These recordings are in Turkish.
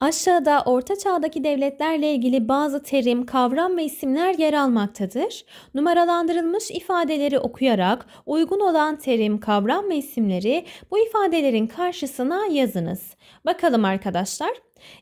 Aşağıda Orta Çağ'daki devletlerle ilgili bazı terim, kavram ve isimler yer almaktadır. Numaralandırılmış ifadeleri okuyarak uygun olan terim, kavram ve isimleri bu ifadelerin karşısına yazınız. Bakalım arkadaşlar.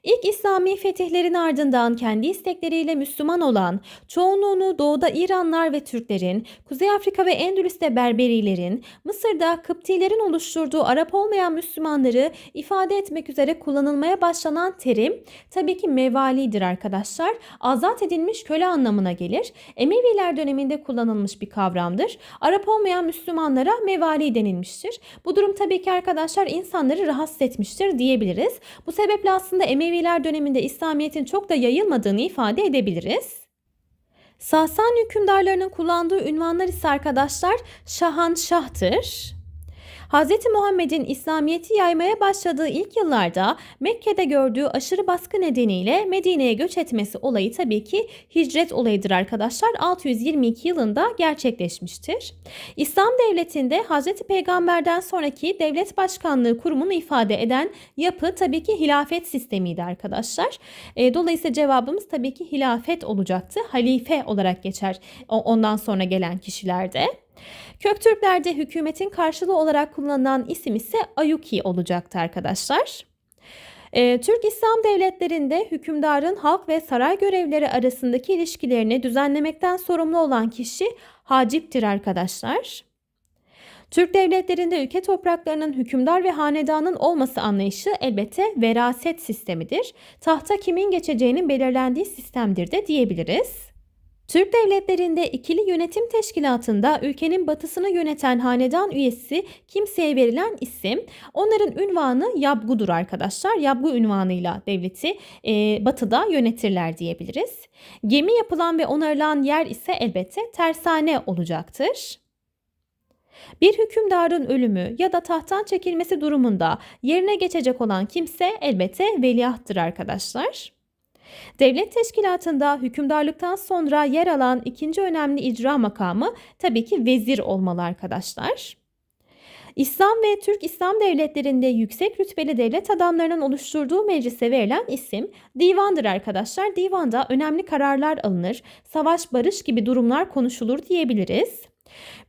İlk İslami fetihlerin ardından kendi istekleriyle Müslüman olan, çoğunluğunu doğuda İranlar ve Türklerin, Kuzey Afrika ve Endülüs'te Berberilerin, Mısır'da Kıptilerin oluşturduğu Arap olmayan Müslümanları ifade etmek üzere kullanılmaya başlanan terim tabii ki mevalidir arkadaşlar. Azat edilmiş köle anlamına gelir. Emeviler döneminde kullanılmış bir kavramdır. Arap olmayan Müslümanlara mevali denilmiştir. Bu durum tabii ki arkadaşlar insanları rahatsız etmiştir diyebiliriz. Bu sebeple aslında Emeviler döneminde İslamiyet'in çok da yayılmadığını ifade edebiliriz. Sasani hükümdarlarının kullandığı ünvanlar ise arkadaşlar Şahan Şah'tır. Hz. Muhammed'in İslamiyet'i yaymaya başladığı ilk yıllarda Mekke'de gördüğü aşırı baskı nedeniyle Medine'ye göç etmesi olayı tabii ki hicret olayıdır arkadaşlar. 622 yılında gerçekleşmiştir. İslam devletinde Hz. Peygamber'den sonraki devlet başkanlığı kurumunu ifade eden yapı tabii ki hilafet sistemiydi arkadaşlar. E, dolayısıyla cevabımız tabii ki hilafet olacaktı. Halife olarak geçer ondan sonra gelen kişilerde. Köktürklerde hükümetin karşılığı olarak kullanılan isim ise Ayuki olacaktı arkadaşlar. Ee, Türk İslam devletlerinde hükümdarın halk ve saray görevleri arasındaki ilişkilerini düzenlemekten sorumlu olan kişi haciptir arkadaşlar. Türk devletlerinde ülke topraklarının hükümdar ve hanedanın olması anlayışı elbette veraset sistemidir. Tahta kimin geçeceğinin belirlendiği sistemdir de diyebiliriz. Türk devletlerinde ikili yönetim teşkilatında ülkenin batısını yöneten hanedan üyesi kimseye verilen isim. Onların ünvanı yabgudur arkadaşlar. Yabgu ünvanıyla devleti e, batıda yönetirler diyebiliriz. Gemi yapılan ve onarılan yer ise elbette tersane olacaktır. Bir hükümdarın ölümü ya da tahttan çekilmesi durumunda yerine geçecek olan kimse elbette veliahtır arkadaşlar. Devlet teşkilatında hükümdarlıktan sonra yer alan ikinci önemli icra makamı tabii ki vezir olmalı arkadaşlar. İslam ve Türk İslam devletlerinde yüksek rütbeli devlet adamlarının oluşturduğu meclise verilen isim divandır arkadaşlar. Divanda önemli kararlar alınır, savaş barış gibi durumlar konuşulur diyebiliriz.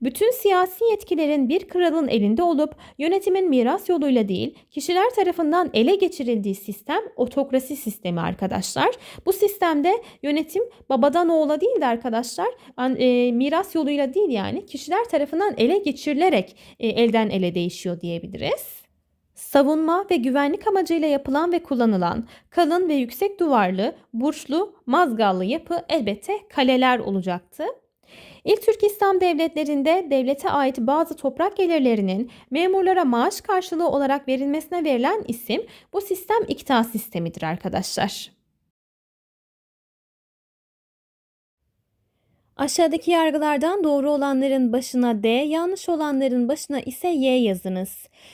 Bütün siyasi yetkilerin bir kralın elinde olup yönetimin miras yoluyla değil kişiler tarafından ele geçirildiği sistem otokrasi sistemi arkadaşlar. Bu sistemde yönetim babadan oğula değil de arkadaşlar e, miras yoluyla değil yani kişiler tarafından ele geçirilerek e, elden ele değişiyor diyebiliriz savunma ve güvenlik amacıyla yapılan ve kullanılan kalın ve yüksek duvarlı, burçlu, mazgallı yapı elbette kaleler olacaktı. İlk Türk İslam devletlerinde devlete ait bazı toprak gelirlerinin memurlara maaş karşılığı olarak verilmesine verilen isim bu sistem ikta sistemidir arkadaşlar. Aşağıdaki yargılardan doğru olanların başına D, yanlış olanların başına ise Y yazınız.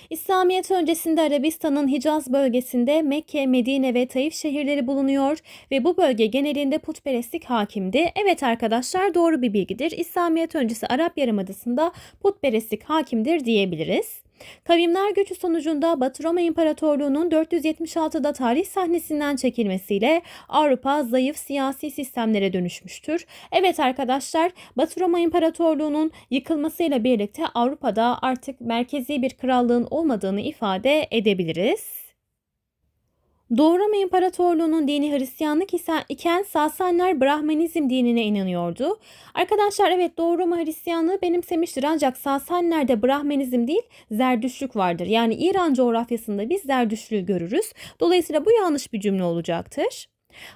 İslamiyet öncesinde Arabistan'ın Hicaz bölgesinde Mekke, Medine ve Taif şehirleri bulunuyor ve bu bölge genelinde putperestlik hakimdi. Evet arkadaşlar doğru bir bilgidir. İslamiyet öncesi Arap Yarımadası'nda putperestlik hakimdir diyebiliriz. Kavimler göçü sonucunda Batı Roma İmparatorluğu'nun 476'da tarih sahnesinden çekilmesiyle Avrupa zayıf siyasi sistemlere dönüşmüştür. Evet arkadaşlar Batı Roma İmparatorluğu'nun yıkılmasıyla birlikte Avrupa'da artık merkezi bir krallığın olmadığını ifade edebiliriz. Doğu Roma İmparatorluğu'nun dini Hristiyanlık iken Sasanlar Brahmanizm dinine inanıyordu. Arkadaşlar evet Doğu Roma Hristiyanlığı benimsemiştir ancak Sasanler'de Brahmanizm değil Zerdüşlük vardır. Yani İran coğrafyasında biz Zerdüştlüğü görürüz. Dolayısıyla bu yanlış bir cümle olacaktır.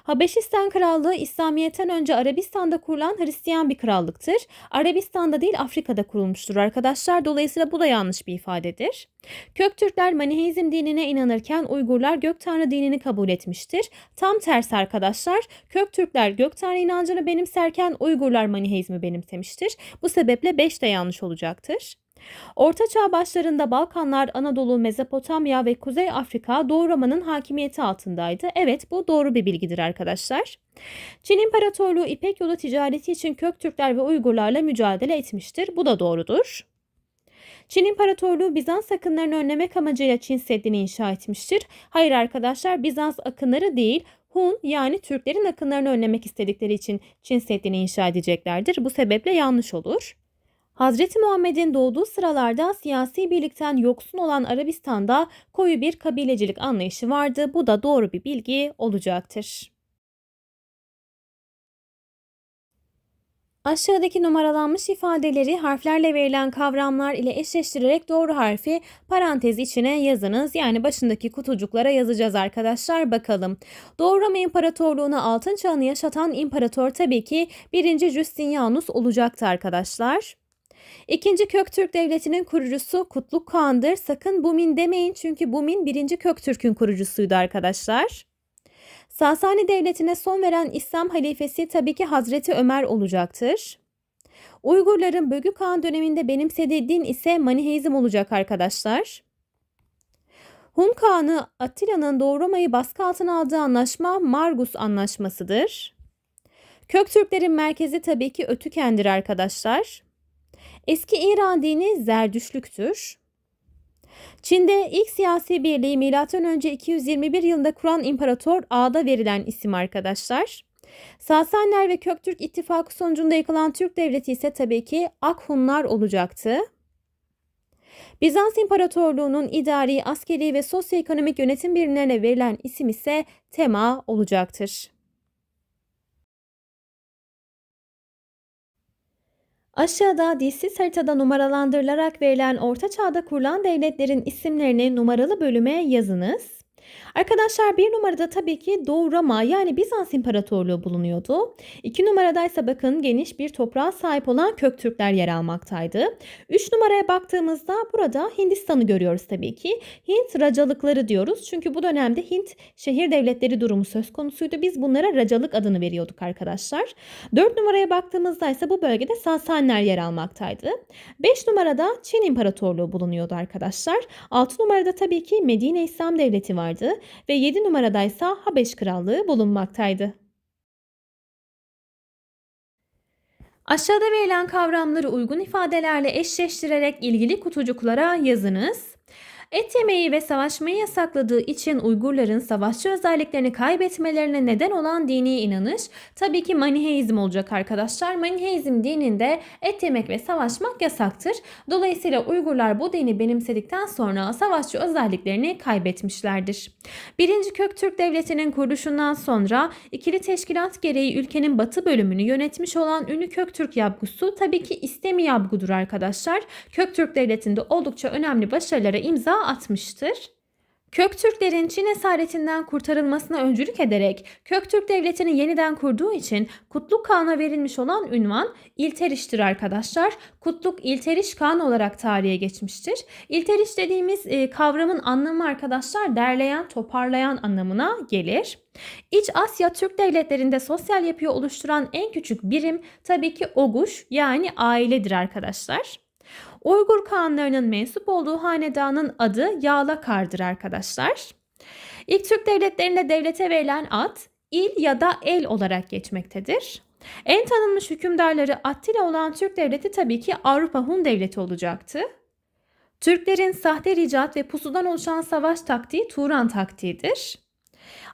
Habeşistan Krallığı İslamiyet'ten önce Arabistan'da kurulan Hristiyan bir krallıktır. Arabistan'da değil Afrika'da kurulmuştur arkadaşlar. Dolayısıyla bu da yanlış bir ifadedir. Köktürkler Maniheizm dinine inanırken Uygurlar Gök Tanrı dinini kabul etmiştir. Tam tersi arkadaşlar. Köktürkler Gök Tanrı inancını benimserken Uygurlar Maniheizmi benimsemiştir. Bu sebeple 5 de yanlış olacaktır. Orta Çağ başlarında Balkanlar, Anadolu, Mezopotamya ve Kuzey Afrika Doğu Roma'nın hakimiyeti altındaydı. Evet bu doğru bir bilgidir arkadaşlar. Çin İmparatorluğu İpek yolu ticareti için Köktürkler ve Uygurlarla mücadele etmiştir. Bu da doğrudur. Çin İmparatorluğu Bizans akınlarını önlemek amacıyla Çin Seddi'ni inşa etmiştir. Hayır arkadaşlar Bizans akınları değil Hun yani Türklerin akınlarını önlemek istedikleri için Çin Seddi'ni inşa edeceklerdir. Bu sebeple yanlış olur. Hazreti Muhammed'in doğduğu sıralarda siyasi birlikten yoksun olan Arabistan'da koyu bir kabilecilik anlayışı vardı. Bu da doğru bir bilgi olacaktır. Aşağıdaki numaralanmış ifadeleri harflerle verilen kavramlar ile eşleştirerek doğru harfi parantez içine yazınız. Yani başındaki kutucuklara yazacağız arkadaşlar bakalım. Doğru Roma İmparatorluğu'na altın çağını yaşatan imparator tabii ki 1. Justinianus olacaktı arkadaşlar. İkinci Köktürk Devleti'nin kurucusu Kutluk Kağan'dır. Sakın Bumin demeyin çünkü Bumin birinci Köktürk'ün kurucusuydu arkadaşlar. Sasani Devleti'ne son veren İslam halifesi tabii ki Hazreti Ömer olacaktır. Uygurların Bögü Kağan döneminde benimsediği din ise Maniheizm olacak arkadaşlar. Hun Kağan'ı Attila'nın Doğu Roma'yı baskı altına aldığı anlaşma Margus Anlaşması'dır. Köktürklerin merkezi tabii ki Ötüken'dir arkadaşlar. Eski İran dini Zerdüşlüktür. Çin'de ilk siyasi birliği M.Ö. 221 yılında kuran imparator Ağa'da verilen isim arkadaşlar. Sasanler ve Köktürk ittifakı sonucunda yıkılan Türk devleti ise tabii ki Akhunlar olacaktı. Bizans İmparatorluğu'nun idari, askeri ve sosyoekonomik yönetim birimlerine verilen isim ise Tema olacaktır. Aşağıda dilsiz haritada numaralandırılarak verilen Orta Çağ'da kurulan devletlerin isimlerini numaralı bölüme yazınız. Arkadaşlar bir numarada tabii ki Doğu Roma yani Bizans İmparatorluğu bulunuyordu. İki numarada ise bakın geniş bir toprağa sahip olan Köktürkler yer almaktaydı. Üç numaraya baktığımızda burada Hindistan'ı görüyoruz tabii ki. Hint racalıkları diyoruz çünkü bu dönemde Hint şehir devletleri durumu söz konusuydu. Biz bunlara racalık adını veriyorduk arkadaşlar. Dört numaraya baktığımızda ise bu bölgede Sasanler yer almaktaydı. Beş numarada Çin İmparatorluğu bulunuyordu arkadaşlar. Altı numarada tabii ki Medine İslam Devleti vardı ve 7 numaradaysa Habeş Krallığı bulunmaktaydı. Aşağıda verilen kavramları uygun ifadelerle eşleştirerek ilgili kutucuklara yazınız. Et yemeyi ve savaşmayı yasakladığı için Uygurların savaşçı özelliklerini kaybetmelerine neden olan dini inanış tabii ki Maniheizm olacak arkadaşlar. Maniheizm dininde et yemek ve savaşmak yasaktır. Dolayısıyla Uygurlar bu dini benimsedikten sonra savaşçı özelliklerini kaybetmişlerdir. 1. Köktürk Devleti'nin kuruluşundan sonra ikili teşkilat gereği ülkenin batı bölümünü yönetmiş olan ünlü Köktürk yapgusu tabii ki İstemi yapgudur arkadaşlar. Köktürk Devleti'nde oldukça önemli başarılara imza imza atmıştır. Köktürklerin Çin esaretinden kurtarılmasına öncülük ederek Köktürk Devleti'ni yeniden kurduğu için Kutluk Kağan'a verilmiş olan ünvan İlteriş'tir arkadaşlar. Kutluk İlteriş Kağan olarak tarihe geçmiştir. İlteriş dediğimiz e, kavramın anlamı arkadaşlar derleyen, toparlayan anlamına gelir. İç Asya Türk devletlerinde sosyal yapıyı oluşturan en küçük birim tabii ki oguş yani ailedir arkadaşlar. Uygur kağanlarının mensup olduğu hanedanın adı Yağlakar'dır arkadaşlar. İlk Türk devletlerinde devlete verilen ad il ya da el olarak geçmektedir. En tanınmış hükümdarları Attila olan Türk devleti tabii ki Avrupa Hun devleti olacaktı. Türklerin sahte ricat ve pusudan oluşan savaş taktiği Turan taktiğidir.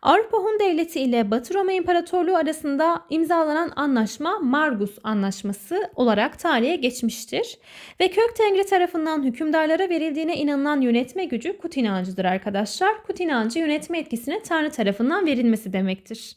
Avrupa Hun Devleti ile Batı Roma İmparatorluğu arasında imzalanan anlaşma Margus Anlaşması olarak tarihe geçmiştir ve kök tengri tarafından hükümdarlara verildiğine inanılan yönetme gücü kut inancıdır arkadaşlar. Kut inancı yönetme etkisine Tanrı tarafından verilmesi demektir.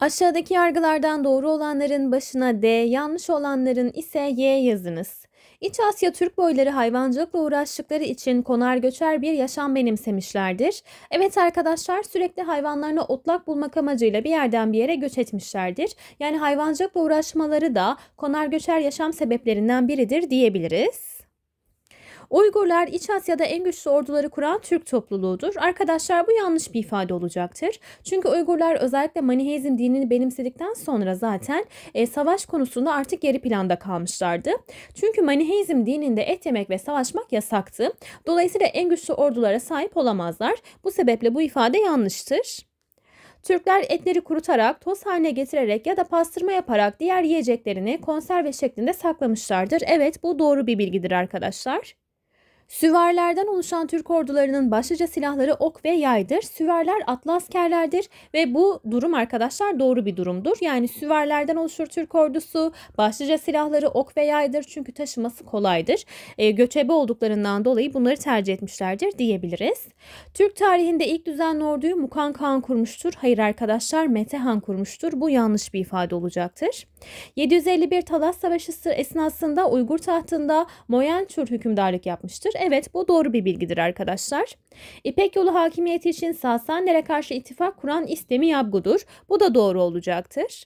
Aşağıdaki yargılardan doğru olanların başına D, yanlış olanların ise Y yazınız. İç Asya Türk boyları hayvancılıkla uğraştıkları için konar göçer bir yaşam benimsemişlerdir. Evet arkadaşlar sürekli hayvanlarına otlak bulmak amacıyla bir yerden bir yere göç etmişlerdir. Yani hayvancılıkla uğraşmaları da konar göçer yaşam sebeplerinden biridir diyebiliriz. Uygurlar İç Asya'da en güçlü orduları kuran Türk topluluğudur. Arkadaşlar bu yanlış bir ifade olacaktır. Çünkü Uygurlar özellikle Maniheizm dinini benimsedikten sonra zaten e, savaş konusunda artık geri planda kalmışlardı. Çünkü Maniheizm dininde et yemek ve savaşmak yasaktı. Dolayısıyla en güçlü ordulara sahip olamazlar. Bu sebeple bu ifade yanlıştır. Türkler etleri kurutarak, toz haline getirerek ya da pastırma yaparak diğer yiyeceklerini konserve şeklinde saklamışlardır. Evet bu doğru bir bilgidir arkadaşlar. Süvarilerden oluşan Türk ordularının başlıca silahları ok ve yaydır. Süvariler atlı askerlerdir ve bu durum arkadaşlar doğru bir durumdur. Yani süvarilerden oluşur Türk ordusu. Başlıca silahları ok ve yaydır çünkü taşıması kolaydır. E, göçebe olduklarından dolayı bunları tercih etmişlerdir diyebiliriz. Türk tarihinde ilk düzenli orduyu Mukan Kağan kurmuştur. Hayır arkadaşlar Mete Han kurmuştur. Bu yanlış bir ifade olacaktır. 751 Talas Savaşı esnasında Uygur tahtında Moyençur hükümdarlık yapmıştır. Evet bu doğru bir bilgidir arkadaşlar. İpek yolu hakimiyeti için Sasanilere karşı ittifak kuran istemi Yabgu'dur. Bu da doğru olacaktır.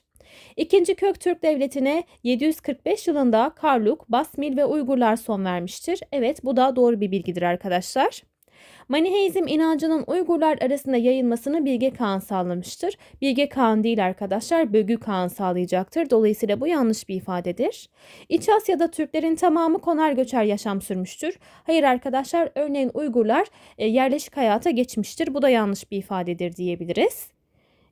İkinci Köktürk Devleti'ne 745 yılında Karluk, Basmil ve Uygurlar son vermiştir. Evet bu da doğru bir bilgidir arkadaşlar. Maniheizm inancının Uygurlar arasında yayılmasını Bilge Kağan sağlamıştır. Bilge Kağan değil arkadaşlar Bögü Kağan sağlayacaktır. Dolayısıyla bu yanlış bir ifadedir. İç Asya'da Türklerin tamamı konar göçer yaşam sürmüştür. Hayır arkadaşlar örneğin Uygurlar e, yerleşik hayata geçmiştir. Bu da yanlış bir ifadedir diyebiliriz.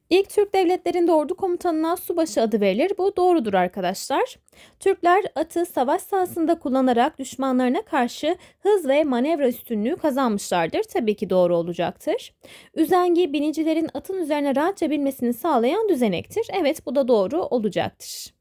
İlk Türk devletlerinde ordu komutanına subaşı adı verilir. Bu doğrudur arkadaşlar. Türkler atı savaş sahasında kullanarak düşmanlarına karşı hız ve manevra üstünlüğü kazanmışlardır. Tabii ki doğru olacaktır. Üzengi binicilerin atın üzerine rahatça binmesini sağlayan düzenektir. Evet bu da doğru olacaktır.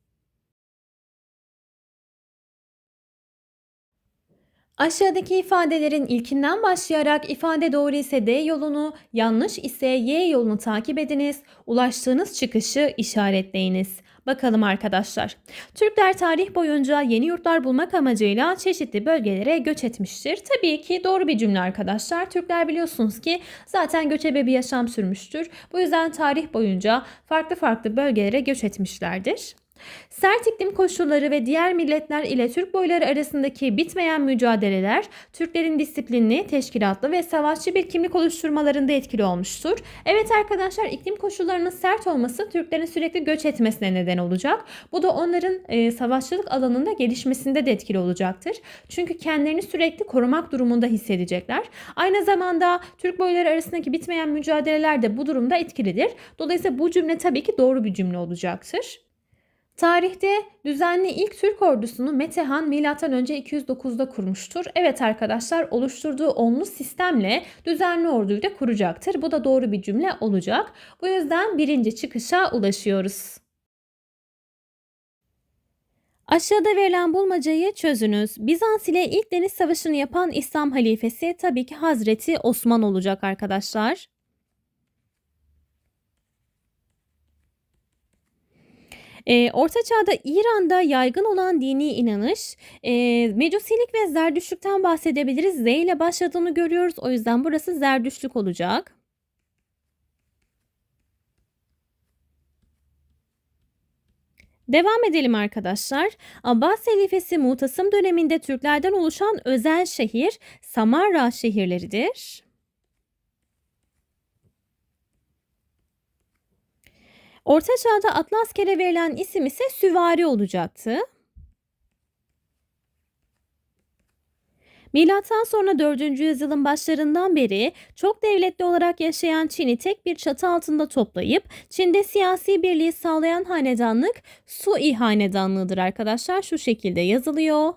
Aşağıdaki ifadelerin ilkinden başlayarak ifade doğru ise D yolunu, yanlış ise Y yolunu takip ediniz. Ulaştığınız çıkışı işaretleyiniz. Bakalım arkadaşlar. Türkler tarih boyunca yeni yurtlar bulmak amacıyla çeşitli bölgelere göç etmiştir. Tabii ki doğru bir cümle arkadaşlar. Türkler biliyorsunuz ki zaten göçebe bir yaşam sürmüştür. Bu yüzden tarih boyunca farklı farklı bölgelere göç etmişlerdir. Sert iklim koşulları ve diğer milletler ile Türk boyları arasındaki bitmeyen mücadeleler Türklerin disiplinli, teşkilatlı ve savaşçı bir kimlik oluşturmalarında etkili olmuştur. Evet arkadaşlar iklim koşullarının sert olması Türklerin sürekli göç etmesine neden olacak. Bu da onların e, savaşçılık alanında gelişmesinde de etkili olacaktır. Çünkü kendilerini sürekli korumak durumunda hissedecekler. Aynı zamanda Türk boyları arasındaki bitmeyen mücadeleler de bu durumda etkilidir. Dolayısıyla bu cümle tabii ki doğru bir cümle olacaktır. Tarihte düzenli ilk Türk ordusunu Metehan Milattan Önce 209'da kurmuştur. Evet arkadaşlar oluşturduğu onlu sistemle düzenli orduyu da kuracaktır. Bu da doğru bir cümle olacak. Bu yüzden birinci çıkışa ulaşıyoruz. Aşağıda verilen bulmacayı çözünüz. Bizans ile ilk deniz savaşını yapan İslam halifesi tabii ki Hazreti Osman olacak arkadaşlar. E, Orta Çağ'da İran'da yaygın olan dini inanış e, mecusilik ve zerdüşlükten bahsedebiliriz. Z ile başladığını görüyoruz. O yüzden burası zerdüşlük olacak. Devam edelim arkadaşlar. Abbas halifesi Mutasım döneminde Türklerden oluşan özel şehir Samarra şehirleridir. Orta Çağ'da Atlaskere verilen isim ise süvari olacaktı. Milattan sonra 4. yüzyılın başlarından beri çok devletli olarak yaşayan Çin'i tek bir çatı altında toplayıp Çin'de siyasi birliği sağlayan hanedanlık Sui hanedanlığıdır arkadaşlar. Şu şekilde yazılıyor.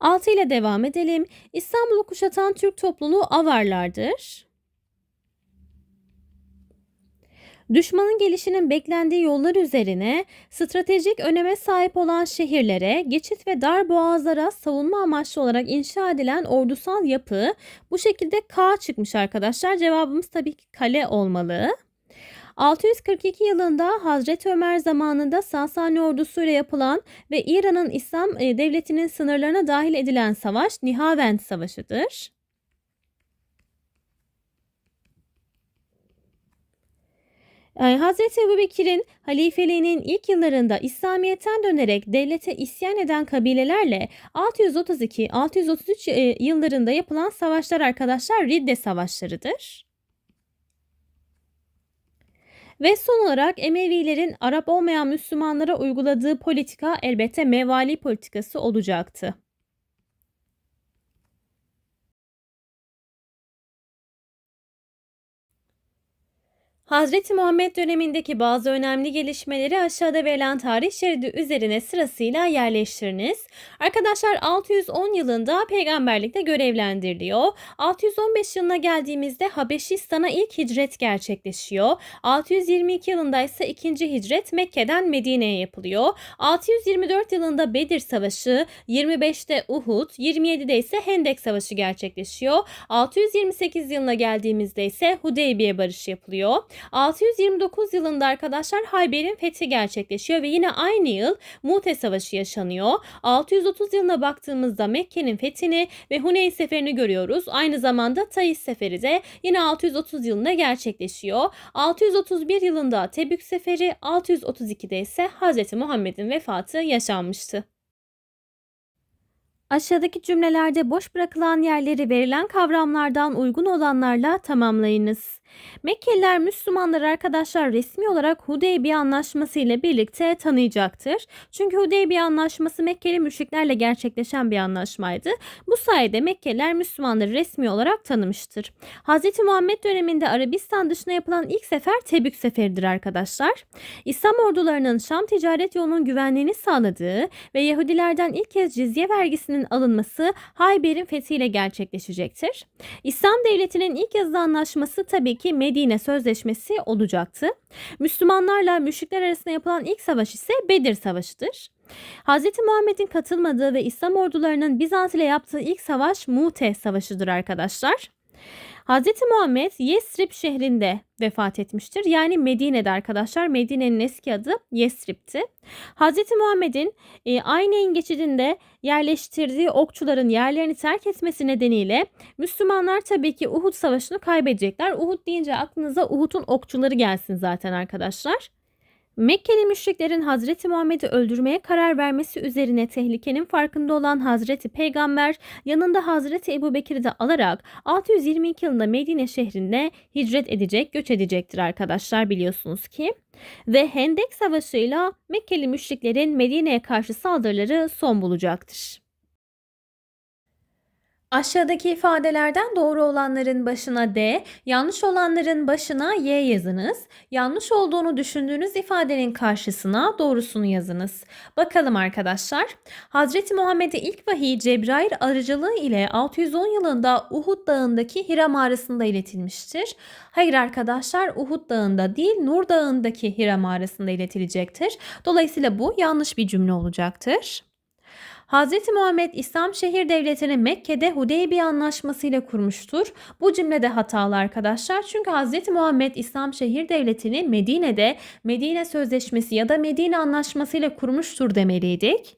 6 ile devam edelim. İstanbul'u kuşatan Türk topluluğu Avarlardır. Düşmanın gelişinin beklendiği yollar üzerine stratejik öneme sahip olan şehirlere, geçit ve dar boğazlara savunma amaçlı olarak inşa edilen ordusal yapı bu şekilde K çıkmış arkadaşlar. Cevabımız tabii ki kale olmalı. 642 yılında Hazreti Ömer zamanında Sasani ordusuyla yapılan ve İran'ın İslam e, devletinin sınırlarına dahil edilen savaş Nihavend Savaşı'dır. Ee, Hazreti Ebubekir'in halifeliğinin ilk yıllarında İslamiyet'ten dönerek devlete isyan eden kabilelerle 632-633 e, yıllarında yapılan savaşlar arkadaşlar Ridde savaşlarıdır. Ve son olarak Emevilerin Arap olmayan Müslümanlara uyguladığı politika elbette mevali politikası olacaktı. Hazreti Muhammed dönemindeki bazı önemli gelişmeleri aşağıda verilen tarih şeridi üzerine sırasıyla yerleştiriniz. Arkadaşlar 610 yılında peygamberlikte görevlendiriliyor. 615 yılına geldiğimizde Habeşistan'a ilk hicret gerçekleşiyor. 622 yılında ise ikinci hicret Mekke'den Medine'ye yapılıyor. 624 yılında Bedir Savaşı, 25'te Uhud, 27'de ise Hendek Savaşı gerçekleşiyor. 628 yılına geldiğimizde ise Hudeybiye Barışı yapılıyor. 629 yılında arkadaşlar Hayber'in fethi gerçekleşiyor ve yine aynı yıl Mute Savaşı yaşanıyor. 630 yılına baktığımızda Mekke'nin fethini ve Huneyn seferini görüyoruz. Aynı zamanda Taiz seferi de yine 630 yılında gerçekleşiyor. 631 yılında Tebük seferi, 632'de ise Hz. Muhammed'in vefatı yaşanmıştı. Aşağıdaki cümlelerde boş bırakılan yerleri verilen kavramlardan uygun olanlarla tamamlayınız. Mekkeliler Müslümanları arkadaşlar resmi olarak Hudeybiye Anlaşması ile birlikte tanıyacaktır. Çünkü Hudeybiye Anlaşması Mekkeli müşriklerle gerçekleşen bir anlaşmaydı. Bu sayede Mekkeliler Müslümanları resmi olarak tanımıştır. Hz. Muhammed döneminde Arabistan dışına yapılan ilk sefer Tebük seferidir arkadaşlar. İslam ordularının Şam ticaret yolunun güvenliğini sağladığı ve Yahudilerden ilk kez cizye vergisinin alınması Hayber'in fethiyle gerçekleşecektir. İslam devletinin ilk yazılı anlaşması tabii ki sonraki Medine Sözleşmesi olacaktı. Müslümanlarla müşrikler arasında yapılan ilk savaş ise Bedir Savaşı'dır. Hz. Muhammed'in katılmadığı ve İslam ordularının Bizans ile yaptığı ilk savaş Mute Savaşı'dır arkadaşlar. Hz. Muhammed Yesrib şehrinde vefat etmiştir. Yani Medine'de arkadaşlar. Medine'nin eski adı Yesrib'ti. Hz. Muhammed'in e, Aynen geçidinde yerleştirdiği okçuların yerlerini terk etmesi nedeniyle Müslümanlar tabii ki Uhud Savaşı'nı kaybedecekler. Uhud deyince aklınıza Uhud'un okçuları gelsin zaten arkadaşlar. Mekkeli müşriklerin Hazreti Muhammed'i öldürmeye karar vermesi üzerine tehlikenin farkında olan Hazreti Peygamber yanında Hazreti Ebu Bekir'i de alarak 622 yılında Medine şehrinde hicret edecek, göç edecektir arkadaşlar biliyorsunuz ki. Ve Hendek Savaşı'yla Mekkeli müşriklerin Medine'ye karşı saldırıları son bulacaktır. Aşağıdaki ifadelerden doğru olanların başına D, yanlış olanların başına Y yazınız. Yanlış olduğunu düşündüğünüz ifadenin karşısına doğrusunu yazınız. Bakalım arkadaşlar. Hz. Muhammed'e ilk vahiy Cebrail aracılığı ile 610 yılında Uhud Dağı'ndaki Hira mağarasında iletilmiştir. Hayır arkadaşlar Uhud Dağı'nda değil Nur Dağı'ndaki Hira mağarasında iletilecektir. Dolayısıyla bu yanlış bir cümle olacaktır. Hz. Muhammed İslam şehir devletini Mekke'de Hudeybiye Anlaşması ile kurmuştur. Bu cümlede hatalı arkadaşlar çünkü Hz. Muhammed İslam şehir devletini Medine'de Medine Sözleşmesi ya da Medine Anlaşması ile kurmuştur demeliydik.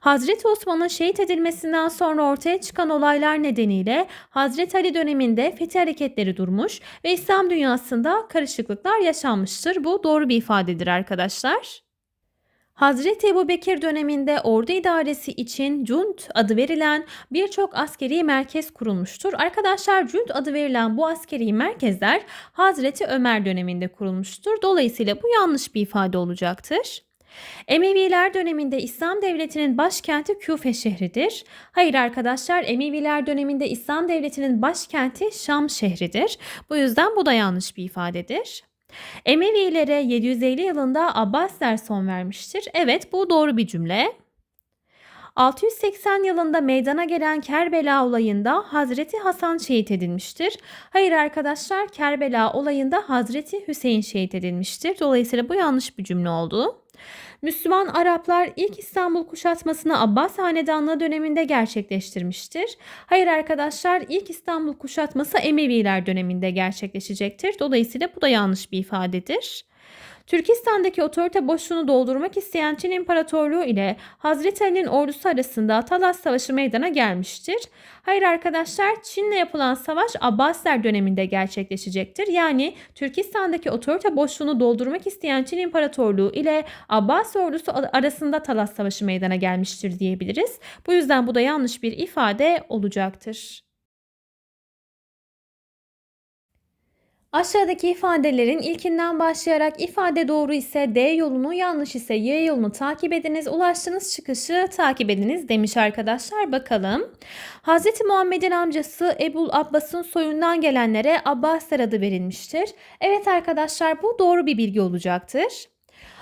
Hazreti Osman'ın şehit edilmesinden sonra ortaya çıkan olaylar nedeniyle Hazreti Ali döneminde fetih hareketleri durmuş ve İslam dünyasında karışıklıklar yaşanmıştır. Bu doğru bir ifadedir arkadaşlar. Hazreti Ebu Bekir döneminde ordu idaresi için Cunt adı verilen birçok askeri merkez kurulmuştur. Arkadaşlar Cunt adı verilen bu askeri merkezler Hazreti Ömer döneminde kurulmuştur. Dolayısıyla bu yanlış bir ifade olacaktır. Emeviler döneminde İslam devletinin başkenti Küfe şehridir. Hayır arkadaşlar Emeviler döneminde İslam devletinin başkenti Şam şehridir. Bu yüzden bu da yanlış bir ifadedir. Emevilere 750 yılında Abbasiler son vermiştir. Evet bu doğru bir cümle. 680 yılında meydana gelen Kerbela olayında Hazreti Hasan şehit edilmiştir. Hayır arkadaşlar Kerbela olayında Hazreti Hüseyin şehit edilmiştir. Dolayısıyla bu yanlış bir cümle oldu. Müslüman Araplar ilk İstanbul kuşatmasını Abbas Hanedanlığı döneminde gerçekleştirmiştir. Hayır arkadaşlar ilk İstanbul kuşatması Emeviler döneminde gerçekleşecektir. Dolayısıyla bu da yanlış bir ifadedir. Türkistan'daki otorite boşluğunu doldurmak isteyen Çin İmparatorluğu ile Hazreti Ali'nin ordusu arasında Talas Savaşı meydana gelmiştir. Hayır arkadaşlar Çin'le yapılan savaş Abbasler döneminde gerçekleşecektir. Yani Türkistan'daki otorite boşluğunu doldurmak isteyen Çin İmparatorluğu ile Abbas ordusu arasında Talas Savaşı meydana gelmiştir diyebiliriz. Bu yüzden bu da yanlış bir ifade olacaktır. Aşağıdaki ifadelerin ilkinden başlayarak ifade doğru ise D yolunu yanlış ise Y yolunu takip ediniz. Ulaştığınız çıkışı takip ediniz demiş arkadaşlar. Bakalım. Hz. Muhammed'in amcası Ebul Abbas'ın soyundan gelenlere Abbasler adı verilmiştir. Evet arkadaşlar bu doğru bir bilgi olacaktır.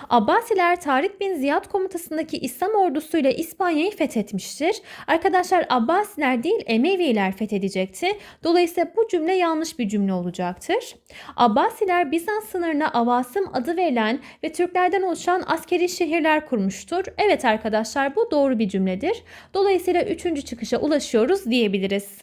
Abbasiler Tarık bin Ziyad komutasındaki İslam ordusuyla İspanya'yı fethetmiştir. Arkadaşlar Abbasiler değil Emeviler fethedecekti. Dolayısıyla bu cümle yanlış bir cümle olacaktır. Abbasiler Bizans sınırına Avasım adı verilen ve Türklerden oluşan askeri şehirler kurmuştur. Evet arkadaşlar bu doğru bir cümledir. Dolayısıyla 3. çıkışa ulaşıyoruz diyebiliriz.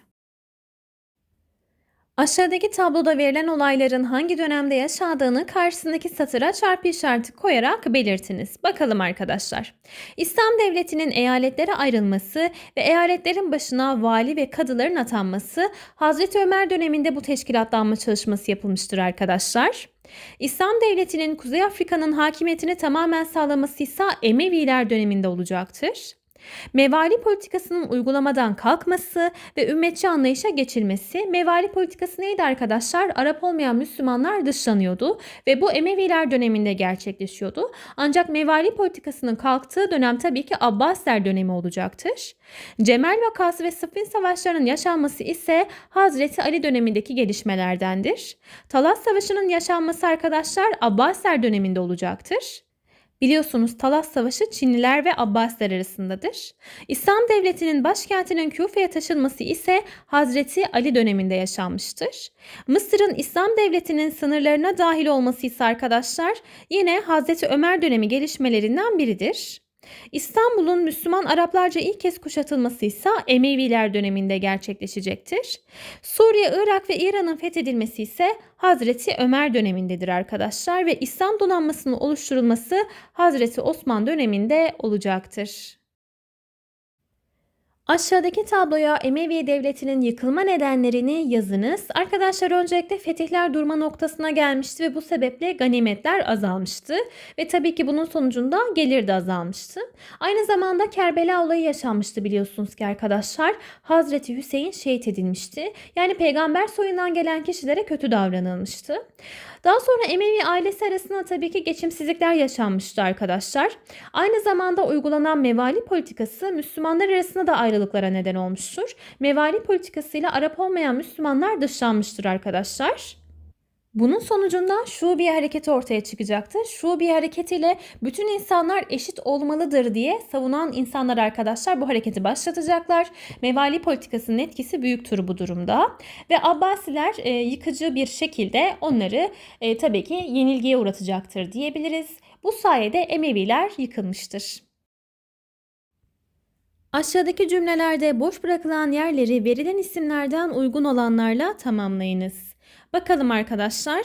Aşağıdaki tabloda verilen olayların hangi dönemde yaşandığını karşısındaki satıra çarpı işareti koyarak belirtiniz. Bakalım arkadaşlar. İslam devletinin eyaletlere ayrılması ve eyaletlerin başına vali ve kadıların atanması Hazreti Ömer döneminde bu teşkilatlanma çalışması yapılmıştır arkadaşlar. İslam devletinin Kuzey Afrika'nın hakimiyetini tamamen sağlaması ise Emeviler döneminde olacaktır. Mevali politikasının uygulamadan kalkması ve ümmetçi anlayışa geçilmesi. Mevali politikası neydi arkadaşlar? Arap olmayan Müslümanlar dışlanıyordu ve bu Emeviler döneminde gerçekleşiyordu. Ancak mevali politikasının kalktığı dönem tabii ki Abbasler dönemi olacaktır. Cemel vakası ve Sıffin savaşlarının yaşanması ise Hazreti Ali dönemindeki gelişmelerdendir. Talas Savaşı'nın yaşanması arkadaşlar Abbasler döneminde olacaktır. Biliyorsunuz Talas Savaşı Çinliler ve Abbasiler arasındadır. İslam devletinin başkentinin Küfe'ye taşınması ise Hazreti Ali döneminde yaşanmıştır. Mısır'ın İslam devletinin sınırlarına dahil olması ise arkadaşlar yine Hazreti Ömer dönemi gelişmelerinden biridir. İstanbul'un Müslüman Araplarca ilk kez kuşatılması ise Emeviler döneminde gerçekleşecektir. Suriye, Irak ve İran'ın fethedilmesi ise Hazreti Ömer dönemindedir arkadaşlar ve İslam donanmasının oluşturulması Hazreti Osman döneminde olacaktır. Aşağıdaki tabloya Emevi Devleti'nin yıkılma nedenlerini yazınız. Arkadaşlar öncelikle fetihler durma noktasına gelmişti ve bu sebeple ganimetler azalmıştı. Ve tabii ki bunun sonucunda gelir de azalmıştı. Aynı zamanda Kerbela olayı yaşanmıştı biliyorsunuz ki arkadaşlar. Hazreti Hüseyin şehit edilmişti. Yani peygamber soyundan gelen kişilere kötü davranılmıştı. Daha sonra Emevi ailesi arasında tabii ki geçimsizlikler yaşanmıştı arkadaşlar. Aynı zamanda uygulanan mevali politikası Müslümanlar arasında da ayrılıklara neden olmuştur. Mevali politikasıyla Arap olmayan Müslümanlar dışlanmıştır arkadaşlar. Bunun sonucunda şu bir hareket ortaya çıkacaktı. Şu bir hareket ile bütün insanlar eşit olmalıdır diye savunan insanlar arkadaşlar bu hareketi başlatacaklar. Mevali politikasının etkisi büyüktür bu durumda. Ve Abbasiler e, yıkıcı bir şekilde onları e, tabii ki yenilgiye uğratacaktır diyebiliriz. Bu sayede Emeviler yıkılmıştır. Aşağıdaki cümlelerde boş bırakılan yerleri verilen isimlerden uygun olanlarla tamamlayınız. Bakalım arkadaşlar.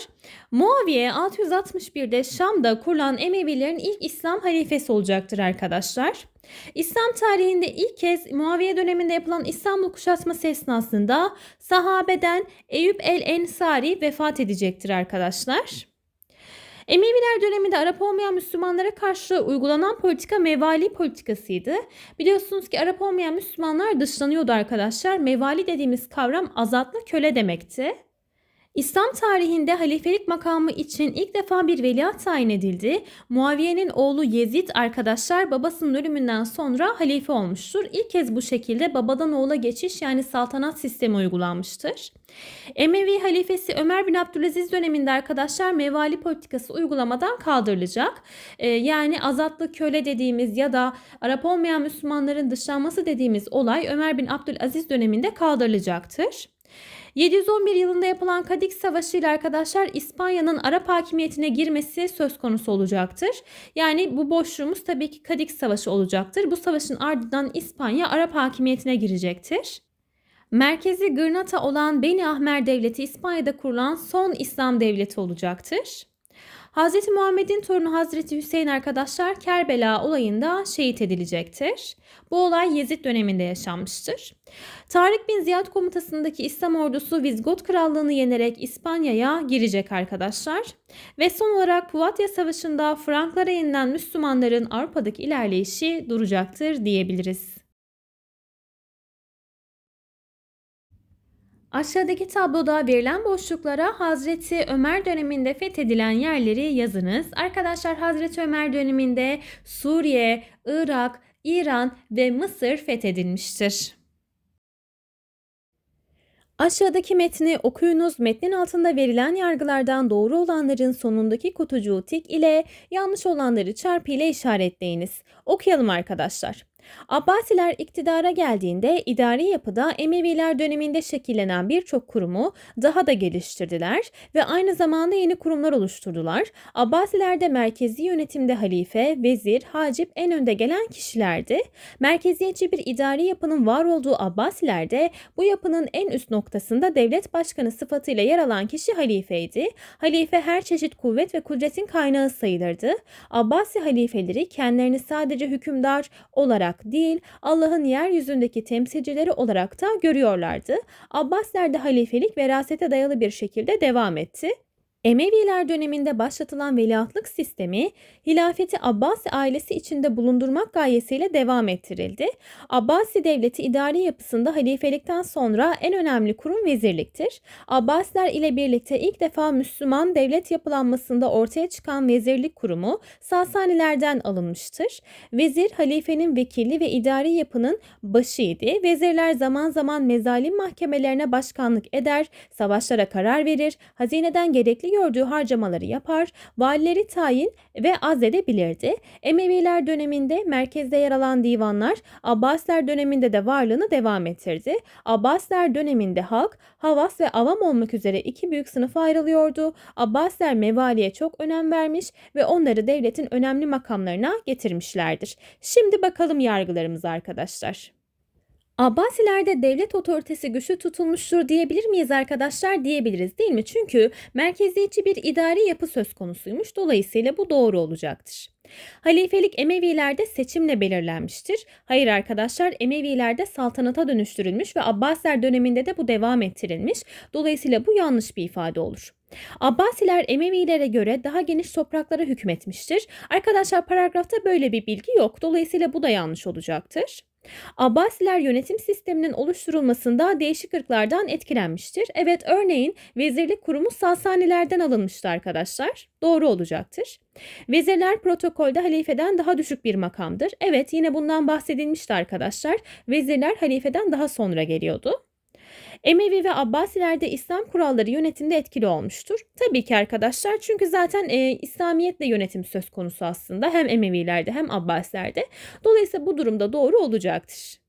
Muaviye 661'de Şam'da kurulan Emevilerin ilk İslam halifesi olacaktır arkadaşlar. İslam tarihinde ilk kez Muaviye döneminde yapılan İstanbul kuşatması esnasında sahabeden Eyüp el Ensari vefat edecektir arkadaşlar. Emeviler döneminde Arap olmayan Müslümanlara karşı uygulanan politika mevali politikasıydı. Biliyorsunuz ki Arap olmayan Müslümanlar dışlanıyordu arkadaşlar. Mevali dediğimiz kavram azatlı köle demekti. İslam tarihinde halifelik makamı için ilk defa bir veliaht tayin edildi. Muaviye'nin oğlu Yezid arkadaşlar babasının ölümünden sonra halife olmuştur. İlk kez bu şekilde babadan oğula geçiş yani saltanat sistemi uygulanmıştır. Emevi halifesi Ömer bin Abdülaziz döneminde arkadaşlar mevali politikası uygulamadan kaldırılacak. Ee, yani azatlı köle dediğimiz ya da Arap olmayan Müslümanların dışlanması dediğimiz olay Ömer bin Abdülaziz döneminde kaldırılacaktır. 711 yılında yapılan Kadik Savaşı ile arkadaşlar İspanya'nın Arap hakimiyetine girmesi söz konusu olacaktır. Yani bu boşluğumuz tabii ki Kadik Savaşı olacaktır. Bu savaşın ardından İspanya Arap hakimiyetine girecektir. Merkezi Gırnata olan Beni Ahmer Devleti İspanya'da kurulan son İslam devleti olacaktır. Hz. Muhammed'in torunu Hz. Hüseyin arkadaşlar Kerbela olayında şehit edilecektir. Bu olay Yezid döneminde yaşanmıştır. Tarık bin Ziyad komutasındaki İslam ordusu Vizgot Krallığını yenerek İspanya'ya girecek arkadaşlar. Ve son olarak Puvatya Savaşı'nda Franklara yenilen Müslümanların Avrupa'daki ilerleyişi duracaktır diyebiliriz. Aşağıdaki tabloda verilen boşluklara Hazreti Ömer döneminde fethedilen yerleri yazınız. Arkadaşlar Hazreti Ömer döneminde Suriye, Irak, İran ve Mısır fethedilmiştir. Aşağıdaki metni okuyunuz. Metnin altında verilen yargılardan doğru olanların sonundaki kutucuğu tik ile yanlış olanları çarpı ile işaretleyiniz. Okuyalım arkadaşlar. Abbasiler iktidara geldiğinde idari yapıda Emeviler döneminde şekillenen birçok kurumu daha da geliştirdiler ve aynı zamanda yeni kurumlar oluşturdular. Abbasilerde merkezi yönetimde halife, vezir, hacip en önde gelen kişilerdi. Merkeziyetçi bir idari yapının var olduğu Abbasilerde bu yapının en üst noktasında devlet başkanı sıfatıyla yer alan kişi halifeydi. Halife her çeşit kuvvet ve kudretin kaynağı sayılırdı. Abbasi halifeleri kendilerini sadece hükümdar olarak olarak değil Allah'ın yeryüzündeki temsilcileri olarak da görüyorlardı. Abbasiler de halifelik verasete dayalı bir şekilde devam etti Emeviler döneminde başlatılan veliahtlık sistemi hilafeti Abbasi ailesi içinde bulundurmak gayesiyle devam ettirildi. Abbasi devleti idari yapısında halifelikten sonra en önemli kurum vezirliktir. Abbasiler ile birlikte ilk defa Müslüman devlet yapılanmasında ortaya çıkan vezirlik kurumu Sasanilerden alınmıştır. Vezir halifenin vekili ve idari yapının başıydı. Vezirler zaman zaman mezalim mahkemelerine başkanlık eder, savaşlara karar verir, hazineden gerekli gördüğü harcamaları yapar, valileri tayin ve azledebilirdi. Emeviler döneminde merkezde yer alan divanlar Abbasiler döneminde de varlığını devam ettirdi. Abbasiler döneminde halk, Havas ve Avam olmak üzere iki büyük sınıfa ayrılıyordu. Abbasiler mevaliye çok önem vermiş ve onları devletin önemli makamlarına getirmişlerdir. Şimdi bakalım yargılarımız arkadaşlar. Abbasilerde devlet otoritesi güçlü tutulmuştur diyebilir miyiz arkadaşlar? Diyebiliriz değil mi? Çünkü merkeziyetçi bir idari yapı söz konusuymuş. Dolayısıyla bu doğru olacaktır. Halifelik Emevilerde seçimle belirlenmiştir. Hayır arkadaşlar Emevilerde saltanata dönüştürülmüş ve Abbasiler döneminde de bu devam ettirilmiş. Dolayısıyla bu yanlış bir ifade olur. Abbasiler Emevilere göre daha geniş topraklara hükmetmiştir. Arkadaşlar paragrafta böyle bir bilgi yok. Dolayısıyla bu da yanlış olacaktır. Abbasiler yönetim sisteminin oluşturulmasında değişik ırklardan etkilenmiştir. Evet örneğin vezirlik kurumu Sasanilerden alınmıştı arkadaşlar. Doğru olacaktır. Vezirler protokolde halifeden daha düşük bir makamdır. Evet yine bundan bahsedilmişti arkadaşlar. Vezirler halifeden daha sonra geliyordu. Emevi ve Abbasilerde İslam kuralları yönetimde etkili olmuştur. Tabii ki arkadaşlar çünkü zaten e, İslamiyetle yönetim söz konusu aslında hem Emevilerde hem Abbasilerde. Dolayısıyla bu durumda doğru olacaktır.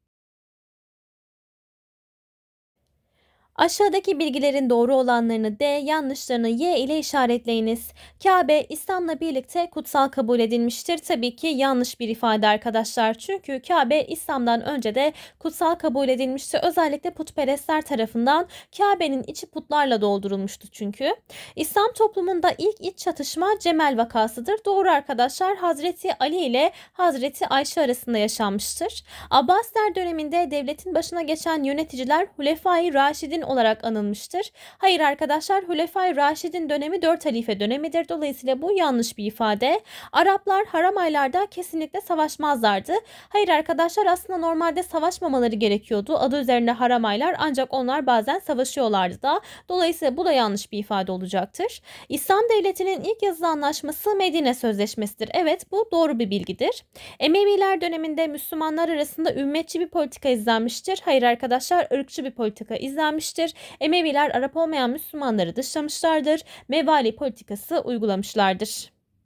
Aşağıdaki bilgilerin doğru olanlarını D, yanlışlarını Y ile işaretleyiniz. Kabe İslam'la birlikte kutsal kabul edilmiştir. Tabii ki yanlış bir ifade arkadaşlar. Çünkü Kabe İslam'dan önce de kutsal kabul edilmişti. Özellikle putperestler tarafından Kabe'nin içi putlarla doldurulmuştu çünkü. İslam toplumunda ilk iç çatışma Cemel vakasıdır. Doğru arkadaşlar Hazreti Ali ile Hazreti Ayşe arasında yaşanmıştır. Abbasler döneminde devletin başına geçen yöneticiler Hulefai Raşid'in Raşidin olarak anılmıştır. Hayır arkadaşlar Hulefai Raşidin dönemi 4 halife dönemidir. Dolayısıyla bu yanlış bir ifade. Araplar haramaylarda kesinlikle savaşmazlardı. Hayır arkadaşlar aslında normalde savaşmamaları gerekiyordu. Adı üzerinde haramaylar ancak onlar bazen savaşıyorlardı da. Dolayısıyla bu da yanlış bir ifade olacaktır. İslam devletinin ilk yazılı anlaşması Medine Sözleşmesi'dir. Evet bu doğru bir bilgidir. Emeviler döneminde Müslümanlar arasında ümmetçi bir politika izlenmiştir. Hayır arkadaşlar ırkçı bir politika izlenmiştir edilmiştir. Emeviler Arap olmayan Müslümanları dışlamışlardır. Mevali politikası uygulamışlardır.